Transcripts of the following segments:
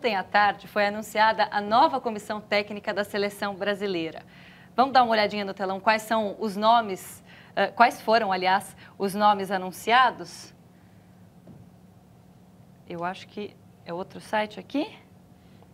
Ontem à tarde foi anunciada a nova comissão técnica da seleção brasileira. Vamos dar uma olhadinha no telão quais são os nomes, eh, quais foram, aliás, os nomes anunciados? Eu acho que é outro site aqui.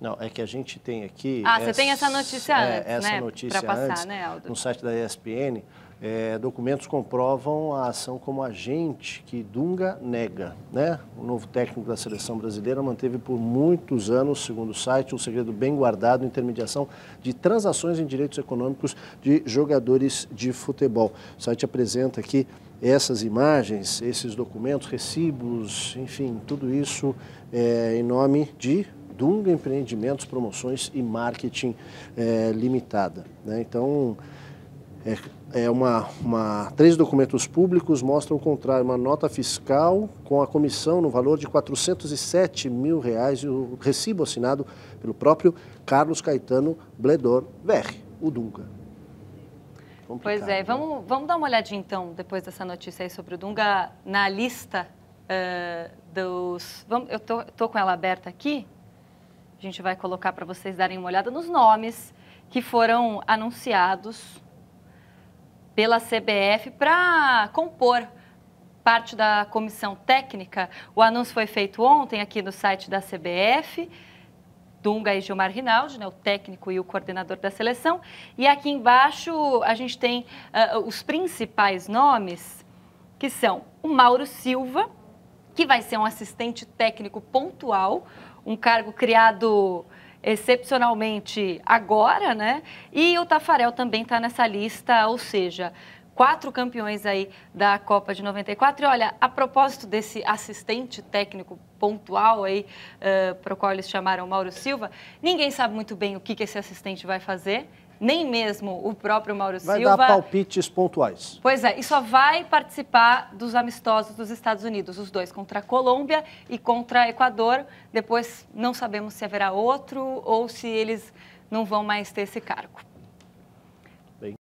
Não, é que a gente tem aqui. Ah, essa, você tem essa notícia é, antes, é, essa né? Essa notícia passar, antes, né, Aldo? no site da ESPN. É, documentos comprovam a ação como agente que Dunga nega. Né? O novo técnico da seleção brasileira manteve por muitos anos, segundo o site, um segredo bem guardado, intermediação de transações em direitos econômicos de jogadores de futebol. O site apresenta aqui essas imagens, esses documentos, recibos, enfim, tudo isso é, em nome de Dunga Empreendimentos, Promoções e Marketing é, Limitada. Né? Então é, é uma, uma, três documentos públicos mostram o contrário, uma nota fiscal com a comissão no valor de 407 mil reais e o recibo assinado pelo próprio Carlos Caetano Bledor Verre, o Dunga. Complicado, pois é, né? vamos, vamos dar uma olhadinha então, depois dessa notícia aí sobre o Dunga, na lista uh, dos... Vamos, eu tô, tô com ela aberta aqui, a gente vai colocar para vocês darem uma olhada nos nomes que foram anunciados pela CBF para compor parte da comissão técnica. O anúncio foi feito ontem aqui no site da CBF. Dunga e Gilmar Rinaldi, né, o técnico e o coordenador da seleção. E aqui embaixo a gente tem uh, os principais nomes, que são o Mauro Silva, que vai ser um assistente técnico pontual, um cargo criado excepcionalmente agora, né? E o Tafarel também está nessa lista, ou seja, quatro campeões aí da Copa de 94. E olha, a propósito desse assistente técnico pontual aí, uh, eh, para o qual eles chamaram Mauro Silva, ninguém sabe muito bem o que, que esse assistente vai fazer. Nem mesmo o próprio Mauro vai Silva. Vai dar palpites pontuais. Pois é, e só vai participar dos amistosos dos Estados Unidos, os dois, contra a Colômbia e contra a Equador. Depois não sabemos se haverá outro ou se eles não vão mais ter esse cargo.